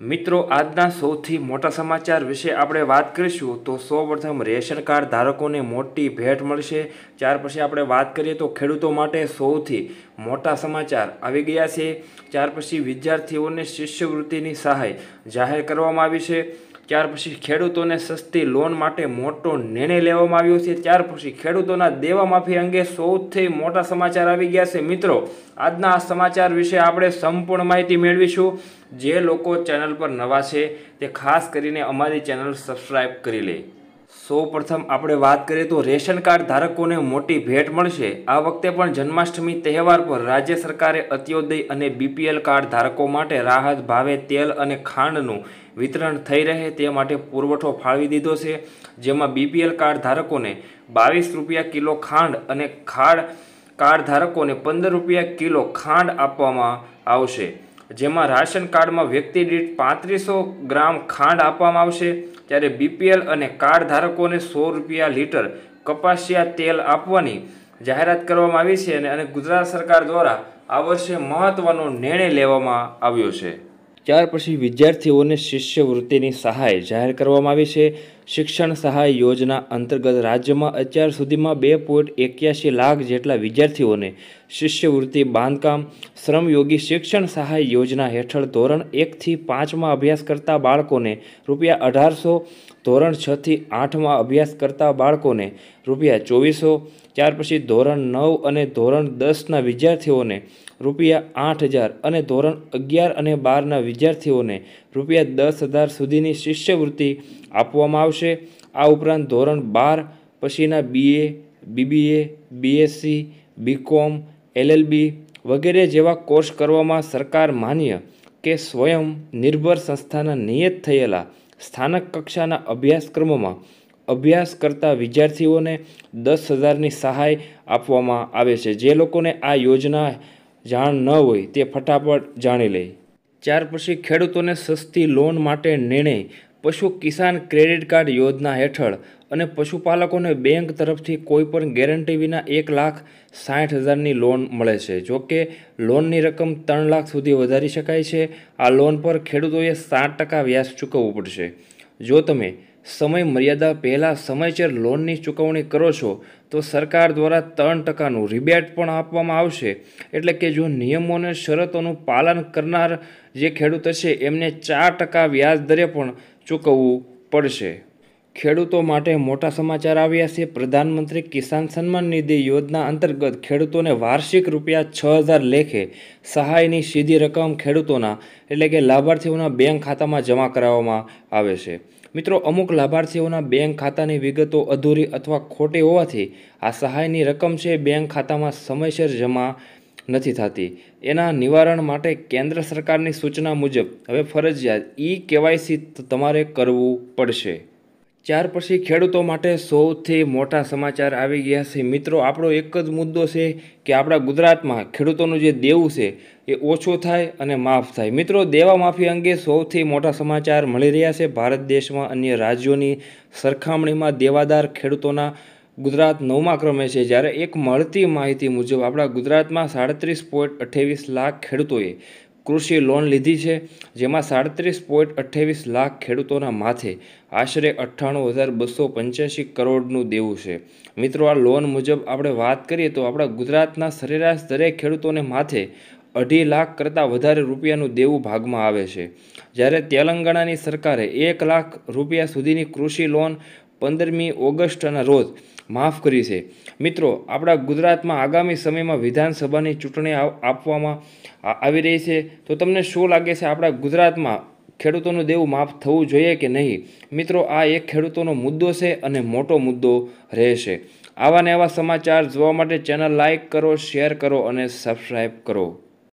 મિત્રો આજના સૌથી મોટા સમાચાર વિશે આપણે વાત કરીશું તો સૌપ્રથમ રેશન કાર્ડ ધારકોને મોટી ભેટ મળશે ત્યાર પછી આપણે વાત કરીએ તો ખેડૂતો માટે સૌથી મોટા સમાચાર આવી ગયા છે ત્યાર પછી વિદ્યાર્થીઓને શિષ્યવૃત્તિની સહાય જાહેર કરવામાં આવી છે ત્યાર પછી ખેડૂતોને સસ્તી લોન માટે મોટો નિર્ણય લેવામાં આવ્યો છે ત્યાર પછી ખેડૂતોના દેવા માફી અંગે સૌથી મોટા સમાચાર આવી ગયા છે મિત્રો આજના આ સમાચાર વિશે આપણે સંપૂર્ણ માહિતી મેળવીશું જે લોકો ચેનલ પર નવા છે તે ખાસ કરીને અમારી ચેનલ સબસ્ક્રાઈબ કરી લે સૌ પ્રથમ આપણે વાત કરીએ તો રેશન કાર્ડ ધારકોને મોટી ભેટ મળશે આ વખતે પણ જન્માષ્ટમી તહેવાર પર રાજ્ય સરકારે અત્યોદય અને બીપીએલ કાર્ડ ધારકો માટે રાહત ભાવે તેલ અને ખાંડનું વિતરણ થઈ રહે તે માટે પુરવઠો ફાળવી દીધો છે જેમાં બીપીએલ કાર્ડ ધારકોને બાવીસ રૂપિયા કિલો ખાંડ અને ખાડ કાર્ડ ધારકોને પંદર રૂપિયા કિલો ખાંડ આપવામાં આવશે જેમાં રાશન કાર્ડમાં વ્યક્તિ દીઠ પાંત્રીસો ગ્રામ ખાંડ આપવામાં આવશે ત્યારે બીપીએલ અને કાર્ડ ધારકોને સો રૂપિયા લીટર કપાસિયા તેલ આપવાની જાહેરાત કરવામાં આવી છે અને ગુજરાત સરકાર દ્વારા આ વર્ષે મહત્વનો નિર્ણય લેવામાં આવ્યો છે ત્યાર પછી વિદ્યાર્થીઓને શિષ્યવૃત્તિની સહાય જાહેર કરવામાં આવી છે શિક્ષણ સહાય યોજના અંતર્ગત રાજ્યમાં અત્યાર સુધીમાં બે પોઈન્ટ એક્યાસી લાખ જેટલા વિદ્યાર્થીઓને શિષ્યવૃત્તિ બાંધકામ શ્રમયોગી શિક્ષણ સહાય યોજના હેઠળ ધોરણ એકથી પાંચમાં અભ્યાસ કરતા બાળકોને રૂપિયા અઢારસો ધોરણ છથી આઠમાં અભ્યાસ કરતા બાળકોને રૂપિયા ચોવીસો ત્યાર પછી ધોરણ નવ અને ધોરણ દસના વિદ્યાર્થીઓને રૂપિયા આઠ હજાર અને ધોરણ અગિયાર અને બારના વિદ્યાર્થીઓને રૂપિયા દસ હજાર સુધીની શિષ્યવૃત્તિ આપવામાં આવશે આવશે આ ઉપરાંત ધોરણ બાર પછીના BA BBA BSc BCom LLB વગેરે જેવા કોર્સ કરવામાં સરકાર માન્ય કે સ્વયં નિર્ભર સંસ્થાના નિયત થયેલા સ્થાનક કક્ષાના અભ્યાસક્રમોમાં અભ્યાસ કરતા વિદ્યાર્થીઓને દસ હજારની સહાય આપવામાં આવે છે જે લોકોને આ યોજના જાણ ન હોય તે ફટાફટ જાણી લે ત્યાર પછી ખેડૂતોને સસ્તી લોન માટે નિર્ણય પશુ કિસાન ક્રેડિટ કાર્ડ યોજના હેઠળ અને પશુપાલકોને બેંક તરફથી કોઈપણ ગેરંટી વિના એક લાખ સાઠ હજારની લોન મળે છે જો કે લોનની રકમ ત્રણ લાખ સુધી વધારી શકાય છે આ લોન પર ખેડૂતોએ સાત ટકા વ્યાજ ચૂકવવું પડશે જો તમે સમયમર્યાદા પહેલાં સમયસર લોનની ચૂકવણી કરો છો તો સરકાર દ્વારા ત્રણ ટકાનું રિબેટ પણ આપવામાં આવશે એટલે કે જો નિયમો અને શરતોનું પાલન કરનાર જે ખેડૂત હશે એમને ચાર ટકા વ્યાજ દરે પણ ચૂકવવું પડશે ખેડૂતો માટે મોટા સમાચાર આવ્યા છે પ્રધાનમંત્રી કિસાન સન્માન નિધિ યોજના અંતર્ગત ખેડૂતોને વાર્ષિક રૂપિયા છ હજાર લેખે સહાયની સીધી રકમ ખેડૂતોના એટલે કે લાભાર્થીઓના બેંક ખાતામાં જમા કરાવવામાં આવે છે મિત્રો અમુક લાભાર્થીઓના બેંક ખાતાની વિગતો અધૂરી અથવા ખોટી હોવાથી આ સહાયની રકમ છે બેંક ખાતામાં સમયસર જમા નથી થતી એના નિવારણ માટે કેન્દ્ર સરકારની સૂચના મુજબ હવે ફરજિયાત ઈ કેવાયસી તમારે કરવું પડશે ત્યાર પછી ખેડૂતો માટે સૌથી મોટા સમાચાર આવી ગયા છે મિત્રો આપણો એક જ મુદ્દો છે કે આપણા ગુજરાતમાં ખેડૂતોનું જે દેવું છે એ ઓછું થાય અને માફ થાય મિત્રો દેવા માફી અંગે સૌથી મોટા સમાચાર મળી રહ્યા છે ભારત દેશમાં અન્ય રાજ્યોની સરખામણીમાં દેવાદાર ખેડૂતોના ગુજરાત નવમા ક્રમે છે જ્યારે એક મળતી માહિતી મુજબ આપણા ગુજરાતમાં સાડત્રીસ પોઈન્ટ અઠ્યાવીસ લાખ ખેડૂતોએ કૃષિ લોન લીધી છે જેમાં સાડત્રીસ પોઈન્ટ અઠ્યાવીસ લાખ ખેડૂતોના માથે આશરે અઠ્ઠાણું હજાર બસો પંચ્યાસી કરોડનું દેવું છે મિત્રો આ લોન મુજબ આપણે વાત કરીએ તો આપણા ગુજરાતના સરેરાશ દરેક ખેડૂતોને માથે અઢી લાખ કરતાં વધારે રૂપિયાનું દેવું ભાગમાં આવે છે જ્યારે તેલંગાણાની સરકારે એક લાખ રૂપિયા સુધીની કૃષિ લોન પંદરમી ઓગસ્ટના રોજ માફ કરી છે મિત્રો આપણા ગુજરાતમાં આગામી સમયમાં વિધાનસભાની ચૂંટણી આપવામાં આવી રહી છે તો તમને શું લાગે છે આપણા ગુજરાતમાં ખેડૂતોનું દેવું માફ થવું જોઈએ કે નહીં મિત્રો આ એક ખેડૂતોનો મુદ્દો છે અને મોટો મુદ્દો રહેશે આવા ને આવા સમાચાર જોવા માટે ચેનલ લાઇક કરો શેર કરો અને સબસ્ક્રાઈબ કરો